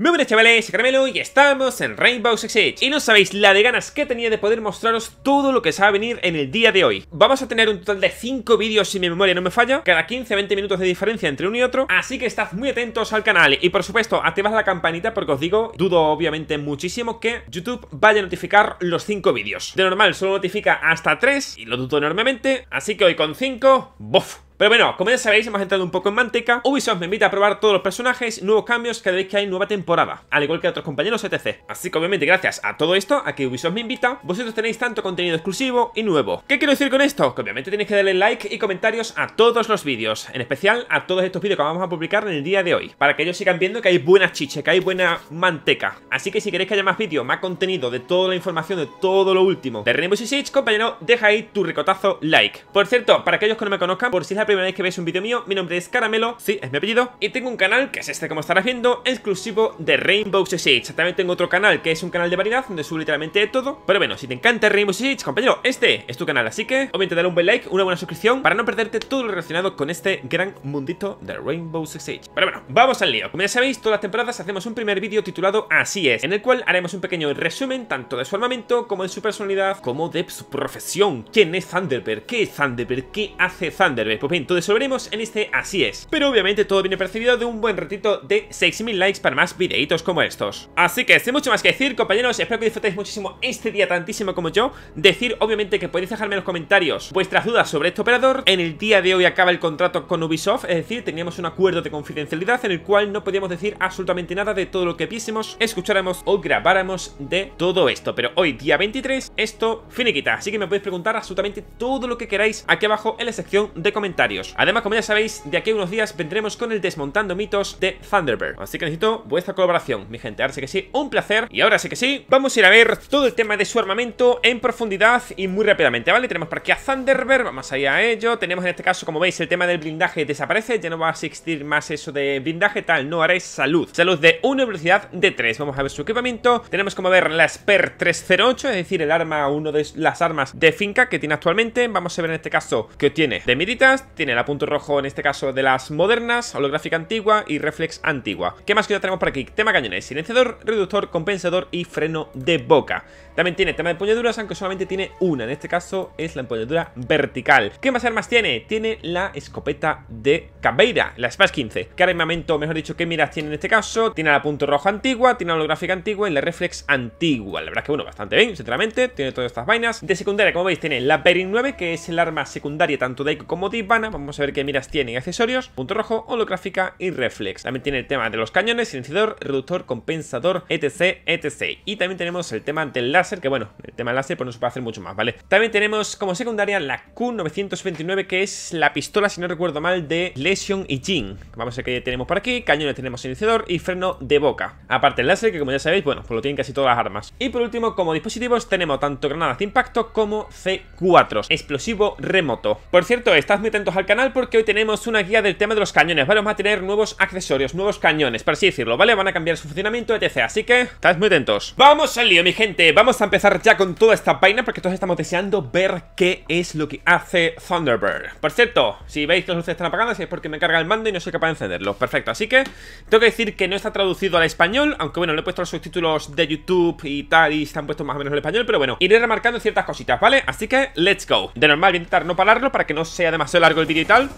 Muy buenas chavales, soy Carmelo y estamos en Rainbow Six Siege Y no sabéis la de ganas que tenía de poder mostraros todo lo que se va a venir en el día de hoy Vamos a tener un total de 5 vídeos si mi memoria no me falla Cada 15-20 minutos de diferencia entre uno y otro Así que estad muy atentos al canal Y por supuesto, activad la campanita porque os digo, dudo obviamente muchísimo que YouTube vaya a notificar los 5 vídeos De normal solo notifica hasta 3 y lo dudo enormemente Así que hoy con 5, ¡bof! Pero bueno, como ya sabéis, hemos entrado un poco en manteca. Ubisoft me invita a probar todos los personajes, nuevos cambios cada vez que hay nueva temporada, al igual que otros compañeros etc. Así que obviamente gracias a todo esto, a que Ubisoft me invita, vosotros tenéis tanto contenido exclusivo y nuevo. ¿Qué quiero decir con esto? Que obviamente tenéis que darle like y comentarios a todos los vídeos, en especial a todos estos vídeos que vamos a publicar en el día de hoy, para que ellos sigan viendo que hay buenas chiche, que hay buena manteca. Así que si queréis que haya más vídeos, más contenido de toda la información, de todo lo último de Rainbow Six compañero, deja ahí tu ricotazo like. Por cierto, para aquellos que no me conozcan, por si es la primera vez que veis un vídeo mío, mi nombre es Caramelo, sí, es mi apellido, y tengo un canal, que es este como estarás viendo, exclusivo de Rainbow Six Siege. También tengo otro canal, que es un canal de variedad, donde subo literalmente todo, pero bueno, si te encanta Rainbow Six compañero, este es tu canal, así que obviamente dale un buen like, una buena suscripción, para no perderte todo lo relacionado con este gran mundito de Rainbow Six Siege. Pero bueno, vamos al lío. Como ya sabéis, todas las temporadas hacemos un primer vídeo titulado Así es, en el cual haremos un pequeño resumen tanto de su armamento, como de su personalidad, como de su profesión. ¿Quién es Thunderbird? ¿Qué es Thunderbird? ¿Qué hace Thunderbird? Pues entonces, todo eso veremos en este Así es. Pero obviamente todo viene percibido de un buen ratito de 6.000 likes para más videitos como estos. Así que sin mucho más que decir, compañeros, espero que disfrutéis muchísimo este día tantísimo como yo. Decir obviamente que podéis dejarme en los comentarios vuestras dudas sobre este operador. En el día de hoy acaba el contrato con Ubisoft, es decir, teníamos un acuerdo de confidencialidad en el cual no podíamos decir absolutamente nada de todo lo que viésemos, escucháramos o grabáramos de todo esto. Pero hoy, día 23, esto finiquita. Así que me podéis preguntar absolutamente todo lo que queráis aquí abajo en la sección de comentarios. Además, como ya sabéis, de aquí a unos días vendremos con el Desmontando Mitos de Thunderbird. Así que necesito vuestra colaboración, mi gente. Ahora sí que sí, un placer. Y ahora sí que sí, vamos a ir a ver todo el tema de su armamento en profundidad y muy rápidamente, ¿vale? Tenemos por aquí a Thunderbird, vamos allá a ello. Tenemos en este caso, como veis, el tema del blindaje desaparece. Ya no va a existir más eso de blindaje, tal. No, haréis salud. Salud de 1 velocidad de 3. Vamos a ver su equipamiento. Tenemos como ver la Sper 308, es decir, el arma, uno de las armas de finca que tiene actualmente. Vamos a ver en este caso que tiene de Miditas. Tiene el apunto rojo, en este caso, de las modernas, holográfica antigua y reflex antigua. ¿Qué más que ya tenemos por aquí? Tema cañones, silenciador, reductor, compensador y freno de boca. También tiene tema de empuñaduras, aunque solamente tiene una. En este caso es la empuñadura vertical. ¿Qué más armas tiene? Tiene la escopeta de Cabeira, la Smash 15. ¿Qué armamento, mejor dicho, qué miras tiene en este caso? Tiene la punto rojo antigua, tiene la holográfica antigua y la reflex antigua. La verdad es que, bueno, bastante bien, sinceramente. Tiene todas estas vainas. De secundaria, como veis, tiene la Bering 9, que es el arma secundaria tanto de como de Ivana Vamos a ver qué miras tienen Accesorios, punto rojo, holográfica y reflex. También tiene el tema de los cañones, silenciador, reductor, compensador, etc, etc. Y también tenemos el tema del láser, que bueno, el tema del láser pues no se puede hacer mucho más, ¿vale? También tenemos como secundaria la Q929, que es la pistola, si no recuerdo mal, de Lesion y Jin. Vamos a ver qué tenemos por aquí. Cañones tenemos silenciador y freno de boca. Aparte el láser, que como ya sabéis, bueno, pues lo tienen casi todas las armas. Y por último, como dispositivos, tenemos tanto granadas de impacto como C4, explosivo remoto. Por cierto, estás muy atento al canal porque hoy tenemos una guía del tema de los cañones, ¿vale? Vamos a tener nuevos accesorios, nuevos cañones, por así decirlo, ¿vale? Van a cambiar su funcionamiento, etc. Así que, estáis muy atentos. ¡Vamos al lío, mi gente! Vamos a empezar ya con toda esta vaina porque todos estamos deseando ver qué es lo que hace Thunderbird. Por cierto, si veis que las luces están apagadas es porque me carga el mando y no soy capaz de encenderlo. Perfecto, así que tengo que decir que no está traducido al español, aunque bueno, le he puesto los subtítulos de YouTube y tal y están puestos más o menos en español, pero bueno, iré remarcando ciertas cositas, ¿vale? Así que, let's go. De normal voy a intentar no pararlo para que no sea demasiado largo el vídeo y tal.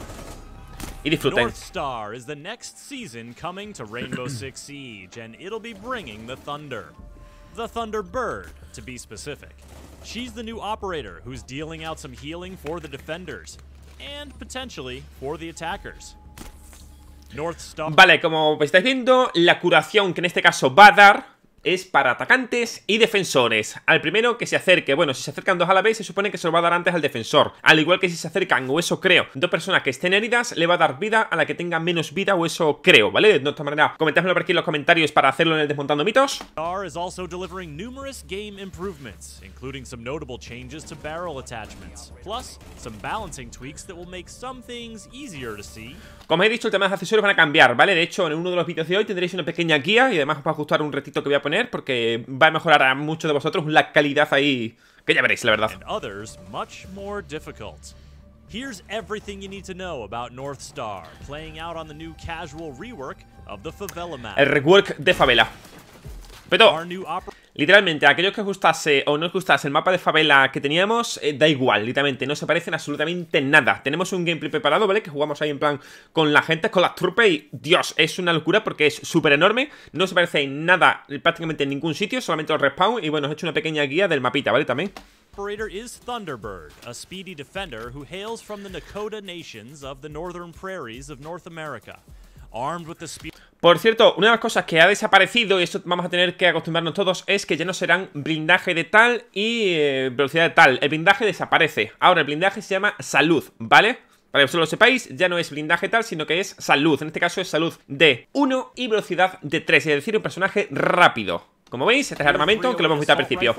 Y disfruten. North Star is the next season coming to Rainbow Six Siege, and it'll be bringing the Thunder. The Thunderbird, to be specific. She's the new operator who's dealing out some healing for the defenders, and potentially for the attackers. North Star... Vale, como estáis viendo, la curación que en este caso va a dar es para atacantes y defensores. Al primero que se acerque, bueno, si se acercan dos a la vez, se supone que se lo va a dar antes al defensor. Al igual que si se acercan, o eso creo, dos personas que estén heridas, le va a dar vida a la que tenga menos vida, o eso creo, ¿vale? De otra manera, Comentadmelo por aquí en los comentarios para hacerlo en el Desmontando Mitos. Como he dicho, el tema de accesorios van a cambiar, ¿vale? De hecho, en uno de los vídeos de hoy tendréis una pequeña guía y además os va a ajustar un retito que voy a poner porque va a mejorar a muchos de vosotros la calidad ahí, que ya veréis, la verdad. El rework de favela. Pero Literalmente, a aquellos que os gustase o no os gustase el mapa de favela que teníamos, eh, da igual, literalmente, no se parecen absolutamente nada. Tenemos un gameplay preparado, ¿vale? Que jugamos ahí en plan con la gente, con las trupe y Dios, es una locura porque es súper enorme, no se parece en nada, eh, prácticamente en ningún sitio, solamente los respawn y bueno, os he hecho una pequeña guía del mapita, ¿vale? También. Por cierto, una de las cosas que ha desaparecido, y esto vamos a tener que acostumbrarnos todos, es que ya no serán blindaje de tal y eh, velocidad de tal. El blindaje desaparece. Ahora, el blindaje se llama salud, ¿vale? Para que solo lo sepáis, ya no es blindaje tal, sino que es salud. En este caso es salud de 1 y velocidad de 3, es decir, un personaje rápido. Como veis, este es el armamento que lo hemos visto al principio.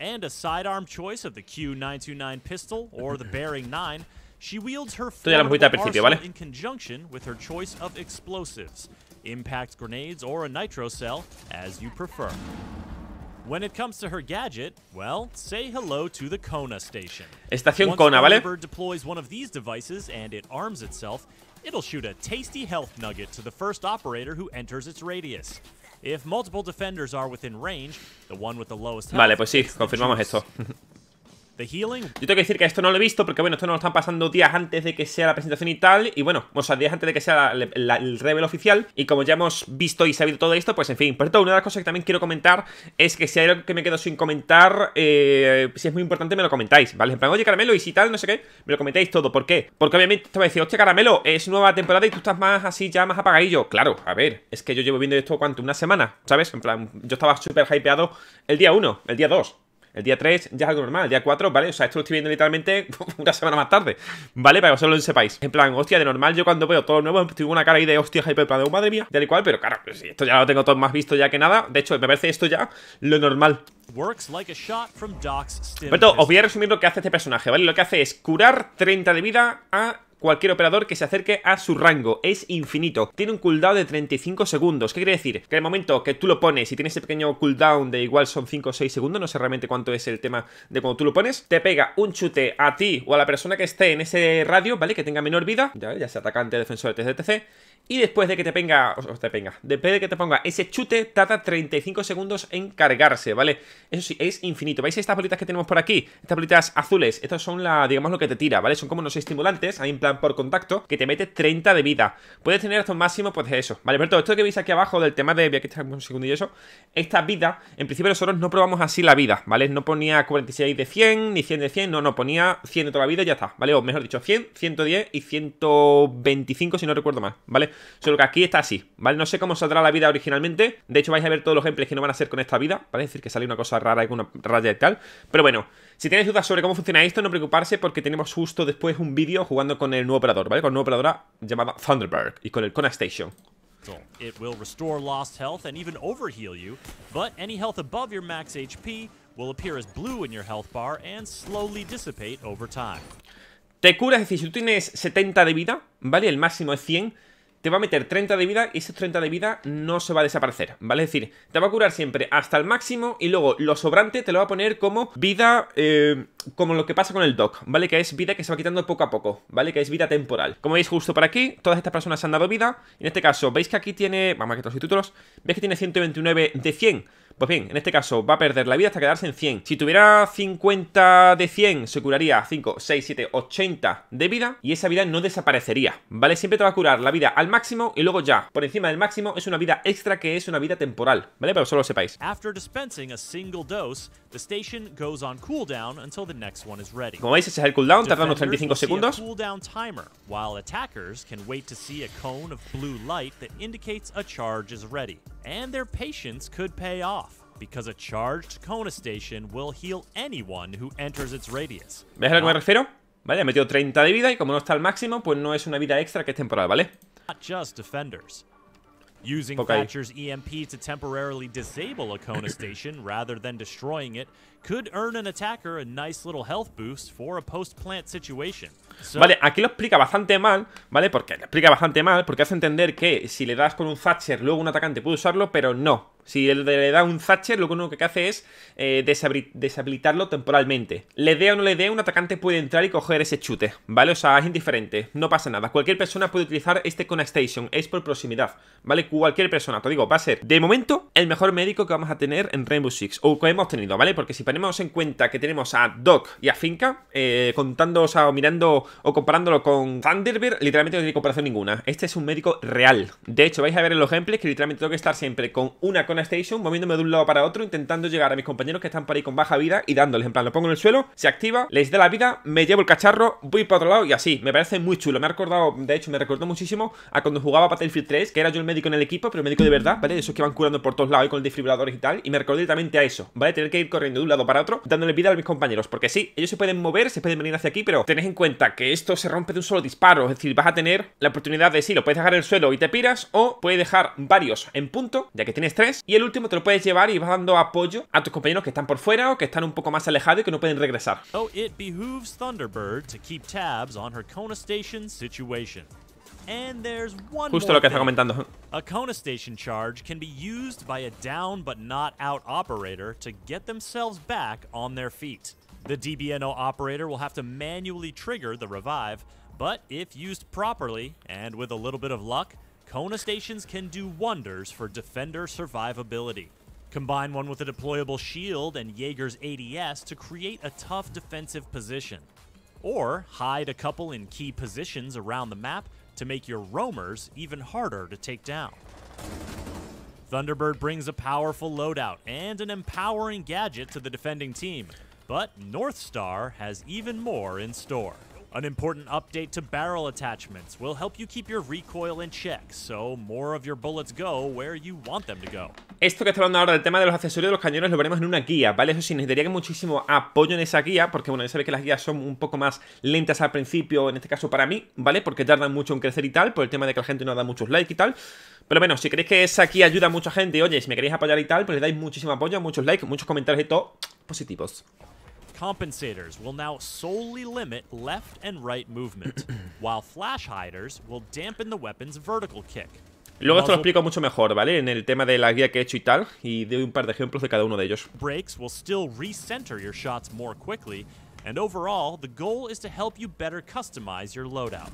and a sidearm choice of the Q929 pistol or the Bearing 9, she wields her arsenal ¿vale? in conjunction with her choice of explosives, impact grenades or a nitro cell, as you prefer. When it comes to her gadget, well, say hello to the Kona station. Estación Once Kona, ¿vale? Bird deploys one of these devices and it arms itself, it'll shoot a tasty health nugget to the first operator who enters its radius. If multiple defenders are within range, the one with the lowest health Vale, pues sí, confirmamos esto. Yo tengo que decir que esto no lo he visto porque, bueno, esto nos lo están pasando días antes de que sea la presentación y tal. Y bueno, o sea, días antes de que sea el reveal oficial. Y como ya hemos visto y sabido todo esto, pues en fin. Por todo una de las cosas que también quiero comentar es que si hay algo que me quedo sin comentar, eh, si es muy importante, me lo comentáis, ¿vale? En plan, oye, Caramelo, y si tal, no sé qué, me lo comentáis todo. ¿Por qué? Porque obviamente te diciendo, a Caramelo, es nueva temporada y tú estás más así, ya más apagadillo. Claro, a ver, es que yo llevo viendo esto, ¿cuánto? Una semana, ¿sabes? En plan, yo estaba súper hypeado el día 1, el día 2. El día 3 ya es algo normal. El día 4, ¿vale? O sea, esto lo estoy viendo literalmente una semana más tarde, ¿vale? Para que vosotros lo sepáis. En plan, hostia, de normal yo cuando veo todo nuevo tengo una cara ahí de hostia, hyper, de oh, madre mía, tal y cual, pero claro, pues, esto ya lo tengo todo más visto ya que nada. De hecho, me parece esto ya lo normal. Pero os voy a resumir lo que hace este personaje, ¿vale? Lo que hace es curar 30 de vida a cualquier operador que se acerque a su rango. Es infinito. Tiene un cooldown de 35 segundos. ¿Qué quiere decir? Que en el momento que tú lo pones y tiene ese pequeño cooldown de igual son 5 o 6 segundos, no sé realmente cuánto es el tema de cuando tú lo pones, te pega un chute a ti o a la persona que esté en ese radio, ¿vale? Que tenga menor vida, ya, ya sea atacante, defensor, etc, etc. Y después de que te ponga, te pega después de que te ponga ese chute, tarda 35 segundos en cargarse, ¿vale? Eso sí, es infinito. ¿Veis estas bolitas que tenemos por aquí? Estas bolitas azules, estas son la, digamos, lo que te tira, ¿vale? Son como unos estimulantes, por contacto, que te mete 30 de vida. Puedes tener hasta un máximo, pues eso. Vale, pero todo esto que veis aquí abajo del tema de... Voy a quitar un eso. Esta vida, en principio nosotros no probamos así la vida, ¿vale? No ponía 46 de 100, ni 100 de 100, no, no, ponía 100 de toda la vida y ya está, ¿vale? O mejor dicho, 100, 110 y 125 si no recuerdo mal, ¿vale? Solo que aquí está así, ¿vale? No sé cómo saldrá la vida originalmente. De hecho, vais a ver todos los ejemplos que no van a ser con esta vida, ¿vale? Es decir, que sale una cosa rara Alguna raya y tal. Pero bueno, si tienes dudas sobre cómo funciona esto, no preocuparse porque tenemos justo después un vídeo jugando con el nuevo operador, ¿vale? Con nueva operadora llamada Thunderbird y con el Kona Station. Te curas, es decir, si tú tienes 70 de vida, ¿vale? El máximo es 100, te va a meter 30 de vida y esos 30 de vida no se va a desaparecer, ¿vale? Es decir, te va a curar siempre hasta el máximo y luego lo sobrante te lo va a poner como vida, eh, como lo que pasa con el doc, ¿vale? Que es vida que se va quitando poco a poco, ¿vale? Que es vida temporal. Como veis justo por aquí, todas estas personas han dado vida. En este caso, veis que aquí tiene, vamos a quitar los subtítulos, veis que tiene 129 de 100. Pues bien, en este caso va a perder la vida hasta quedarse en 100. Si tuviera 50 de 100, se curaría 5, 6, 7, 80 de vida y esa vida no desaparecería, ¿vale? Siempre te va a curar la vida al máximo y luego ya, por encima del máximo, es una vida extra que es una vida temporal, ¿vale? Pero solo lo sepáis. Como veis, ese es el cooldown, tarda unos 35 segundos. while ready. and their patience could pay off because a charged Kona station will heal anyone who enters its radius. ¿Ves a lo que me refiero? Vale, he metido 30 de vida y como no está al máximo, pues no es una vida extra que es temporal, ¿vale? Not just defenders. Using Thatcher's EMP to temporarily disable a Kona station rather than destroying it vale, aquí lo explica bastante mal, ¿vale? Porque lo explica bastante mal, porque hace entender que si le das con un Thatcher, luego un atacante puede usarlo, pero no. Si le da un Thatcher, lo único que hace es eh, deshabilitarlo temporalmente. Le dé o no le dé, un atacante puede entrar y coger ese chute, ¿vale? O sea, es indiferente, no pasa nada. Cualquier persona puede utilizar este con Station, es por proximidad, ¿vale? Cualquier persona, te digo, va a ser, de momento, el mejor médico que vamos a tener en Rainbow Six, o que hemos tenido, ¿vale? Porque si tenemos en cuenta que tenemos a Doc y a Finca, eh, contando, o mirando o comparándolo con Thunderbird, literalmente no tiene comparación ninguna. Este es un médico real. De hecho, vais a ver en los ejemplos que literalmente tengo que estar siempre con una con Station, moviéndome de un lado para otro, intentando llegar a mis compañeros que están por ahí con baja vida y dándoles. En plan, lo pongo en el suelo, se activa, les da la vida, me llevo el cacharro, voy para otro lado y así. Me parece muy chulo. Me ha recordado, de hecho, me recordó muchísimo a cuando jugaba Battlefield 3, que era yo el médico en el equipo, pero el médico de verdad, ¿vale? Esos que van curando por todos lados y con el defibrilador y tal. Y me recordó directamente a eso, ¿vale? Tener que ir corriendo de un lado para otro, dándole vida a mis compañeros. Porque sí, ellos se pueden mover, se pueden venir hacia aquí, pero tenés en cuenta que esto se rompe de un solo disparo. Es decir, vas a tener la oportunidad de, si lo puedes dejar en el suelo y te piras, o puedes dejar varios en punto, ya que tienes tres, y el último te lo puedes llevar y vas dando apoyo a tus compañeros que están por fuera o que están un poco más alejados y que no pueden regresar. And there's one Justo lo que está comentando. A Kona Station charge can be used by a down but not out operator to get themselves back on their feet. The DBNO operator will have to manually trigger the revive, but if used properly and with a little bit of luck, Kona Stations can do wonders for defender survivability. Combine one with a deployable shield and Jaeger's ADS to create a tough defensive position. Or hide a couple in key positions around the map to make your roamers even harder to take down. Thunderbird brings a powerful loadout and an empowering gadget to the defending team, but Northstar has even more in store. Esto que está hablando ahora del tema de los accesorios de los cañones lo veremos en una guía, ¿vale? Eso sí, necesitaría muchísimo apoyo en esa guía, porque bueno, ya sabéis que las guías son un poco más lentas al principio, en este caso para mí, ¿vale? Porque tardan mucho en crecer y tal, por el tema de que la gente no da muchos likes y tal. Pero bueno, si creéis que esa guía ayuda a mucha gente, oye, si me queréis apoyar y tal, pues le dais muchísimo apoyo, muchos likes, muchos comentarios y todo positivos. Compensators will now solely limit left and right movement, while flash hiders will dampen the weapon's vertical kick. Luego esto lo explico mucho mejor, ¿vale? En el tema de la guía que he hecho y tal, y doy un par de ejemplos de cada uno de ellos. Breaks will still recenter your shots more quickly, and overall, the goal is to help you better customize your loadout.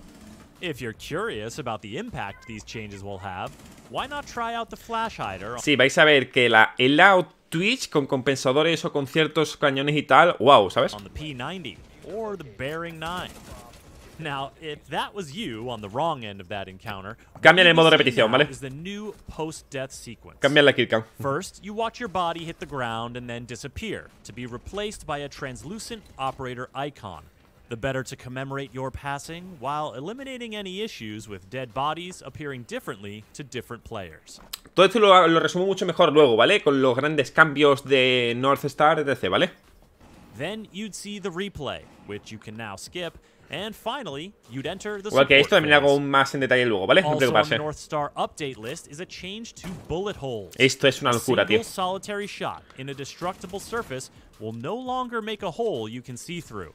If you're curious about the impact these changes will have, why not try out the flash hider? Sí, vais a ver que la, el out Twitch con compensadores o con ciertos cañones y tal, wow, ¿sabes? Now, if that was you on the wrong end of that encounter, cambian el modo repetición, ¿vale? Is the new post-death sequence. la kill First, you watch your body hit the ground and then disappear to be replaced by a translucent operator icon the better to commemorate your passing while eliminating any issues with dead bodies appearing differently to different players. Todo esto lo, lo resumo mucho mejor luego, ¿vale? Con los grandes cambios de North Star etc, ¿vale? Then you'd see the replay, which you can now skip, and finally, you'd enter the Igual que esto también hago más en detalle luego, ¿vale? No preocuparse. ¿eh? North Star update list is a change to bullet holes. Esto es una locura, tío. solitary shot in a destructible surface will no longer make a hole you can see through.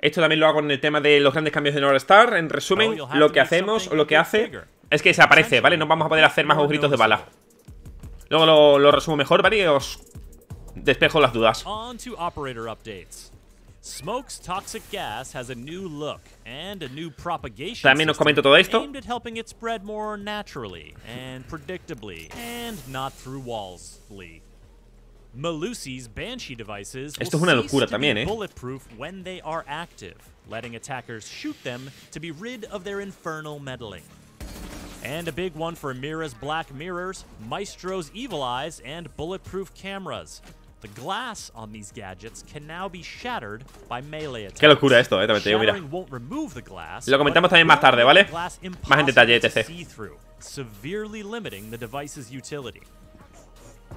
Esto también lo hago en el tema de los grandes cambios de star En resumen, oh, lo que hacemos o lo que hace es que desaparece, ¿vale? No vamos a poder hacer más agujeritos de bala. Luego lo, resumo mejor, ¿vale? Y os despejo las dudas. También os comento todo esto. banshee devices Esto es una locura también, ¿eh? letting attackers shoot them to be rid of their infernal meddling. And a big one for Mira's Black Mirrors, Maestro's Evil Eyes, and Bulletproof Cameras. The glass on these gadgets can now be shattered by melee attacks. Qué locura esto, eh, también te digo, mira. Lo comentamos también más tarde, ¿vale? Más en detalle, etc. Severely limiting the device's utility.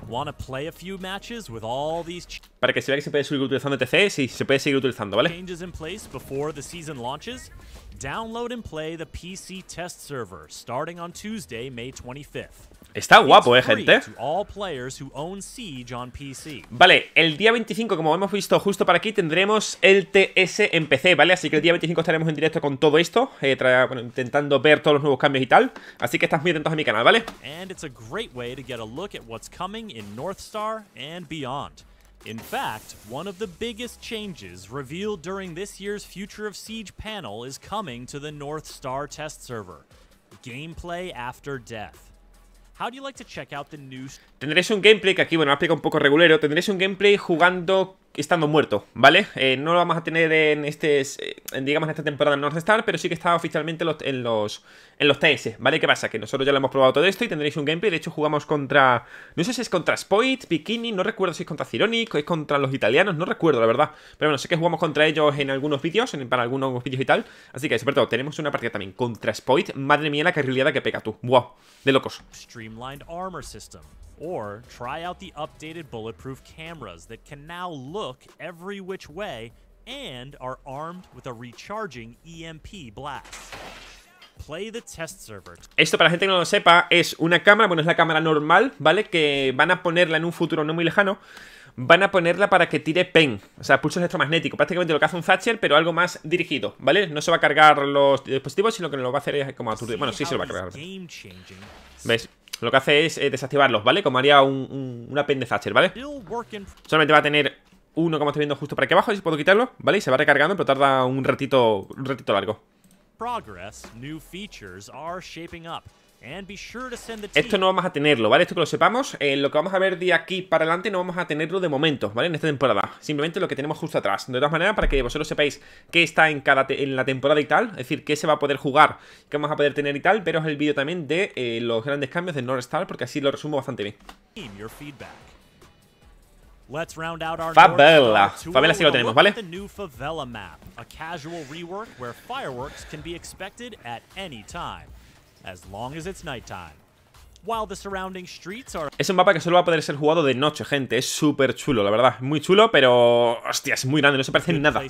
Want to play a few matches with all these Para que se vea que se puede seguir utilizando TC y se puede seguir utilizando, ¿vale? Changes in place before the season launches. Download and play the PC test server starting on Tuesday, May 25th. Está guapo, eh, gente. Vale, el día 25, como hemos visto justo para aquí, tendremos el TS en PC, ¿vale? Así que el día 25 estaremos en directo con todo esto, eh, intentando ver todos los nuevos cambios y tal. Así que estás muy atentos a mi canal, ¿vale? the changes revealed during this year's Future Siege panel is coming to the North Star test server. Gameplay after death. Tendréis un gameplay que aquí, bueno, aplica un poco regulero. Tendréis un gameplay jugando estando muerto, ¿vale? Eh, no lo vamos a tener en este, eh, digamos, en esta temporada en North Star, pero sí que está oficialmente en los, en los, TS, ¿vale? ¿Qué pasa? Que nosotros ya lo hemos probado todo esto y tendréis un gameplay. De hecho, jugamos contra, no sé si es contra Spoit, Bikini, no recuerdo si es contra Cironic, es contra los italianos, no recuerdo, la verdad. Pero bueno, sé que jugamos contra ellos en algunos vídeos, en, para algunos vídeos y tal. Así que, sobre todo, tenemos una partida también contra Spoit. Madre mía, la carrileada que pega tú. Wow, de locos. Streamlined armor system which way and Esto para la gente que no lo sepa es una cámara, bueno es la cámara normal, ¿vale? Que van a ponerla en un futuro no muy lejano van a ponerla para que tire pen, o sea, pulso electromagnético Prácticamente lo que hace un Thatcher, pero algo más dirigido, ¿vale? No se va a cargar los dispositivos, sino que lo va a hacer es como aturdir. Bueno, sí se lo va a cargar. ¿Ves? lo que hace es eh, desactivarlos, ¿vale? Como haría un, un, pendezacher, ¿vale? Solamente va a tener uno, como estoy viendo, justo para aquí abajo, y si puedo quitarlo, ¿vale? Y se va recargando, pero tarda un ratito, un ratito largo. Esto no vamos a tenerlo, ¿vale? Esto que lo sepamos, eh, lo que vamos a ver de aquí para adelante no vamos a tenerlo de momento, ¿vale? En esta temporada, simplemente lo que tenemos justo atrás De todas maneras, para que vosotros sepáis qué está en, cada en la temporada y tal Es decir, qué se va a poder jugar, qué vamos a poder tener y tal Pero es el vídeo también de eh, los grandes cambios de North porque así lo resumo bastante bien Favela. Favela sí lo tenemos, ¿vale? Es un mapa que solo va a poder ser jugado de noche, gente. Es súper chulo, la verdad. Muy chulo, pero... Hostia, es muy grande, no se parece en nada.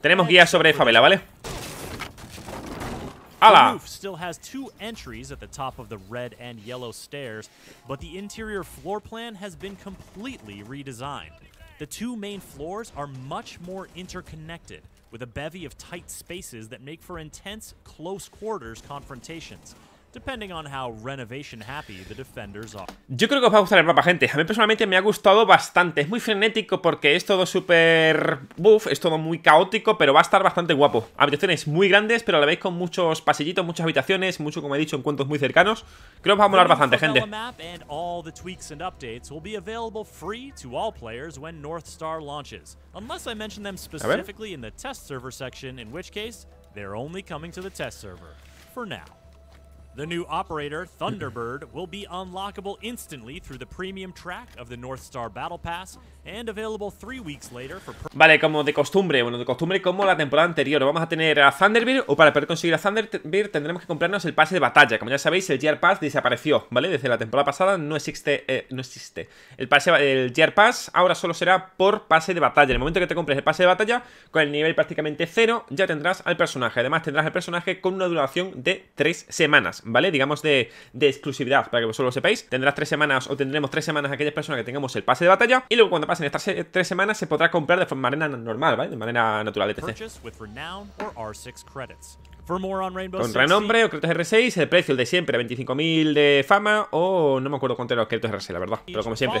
Tenemos guías sobre favela, ¿vale? The roof still has two entries at the top of the red and yellow stairs, but the interior floor plan has been completely redesigned. The two main floors are much more interconnected, with a bevy of tight spaces that make for intense, close quarters confrontations. renovation happy the defenders Yo creo que os va a gustar el mapa, gente. A mí personalmente me ha gustado bastante. Es muy frenético porque es todo súper buff, es todo muy caótico, pero va a estar bastante guapo. Habitaciones muy grandes, pero la veis con muchos pasillitos, muchas habitaciones, mucho, como he dicho, encuentros muy cercanos. Creo que os va a molar bastante, gente. The new operator, Thunderbird, will be unlockable instantly through the premium track of the North Star Battle Pass Vale, como de costumbre, bueno, de costumbre como la temporada anterior Vamos a tener a Thunderbird, o para poder conseguir a Thunderbird tendremos que comprarnos el pase de batalla Como ya sabéis, el Gear Pass desapareció, ¿vale? Desde la temporada pasada no existe, eh, no existe El pase, el Gear Pass ahora solo será por pase de batalla En el momento que te compres el pase de batalla, con el nivel prácticamente cero, ya tendrás al personaje Además tendrás el personaje con una duración de tres semanas, ¿vale? Digamos de, de exclusividad, para que vosotros lo sepáis Tendrás tres semanas, o tendremos tres semanas aquellas personas que tengamos el pase de batalla Y luego cuando pase en estas tres semanas se podrá comprar de manera normal, ¿vale? De manera natural, etc. Con renombre o créditos R6, el precio, de siempre, 25.000 de fama o no me acuerdo cuánto eran los créditos R6, la verdad, pero como siempre.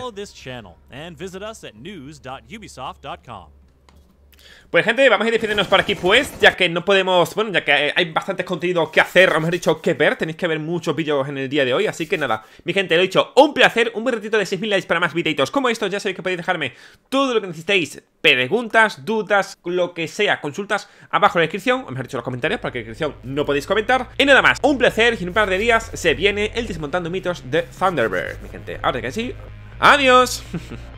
Pues gente, vamos a ir para por aquí pues, ya que no podemos, bueno, ya que eh, hay bastantes contenidos que hacer, o mejor dicho, que ver, tenéis que ver muchos vídeos en el día de hoy, así que nada, mi gente, lo he dicho, un placer, un buen ratito de 6.000 likes para más videitos como estos, ya sabéis que podéis dejarme todo lo que necesitéis, preguntas, dudas, lo que sea, consultas abajo en la descripción, o mejor dicho, en los comentarios, porque en la descripción no podéis comentar, y nada más, un placer, y en un par de días se viene el Desmontando Mitos de Thunderbird, mi gente, ahora que sí, adiós.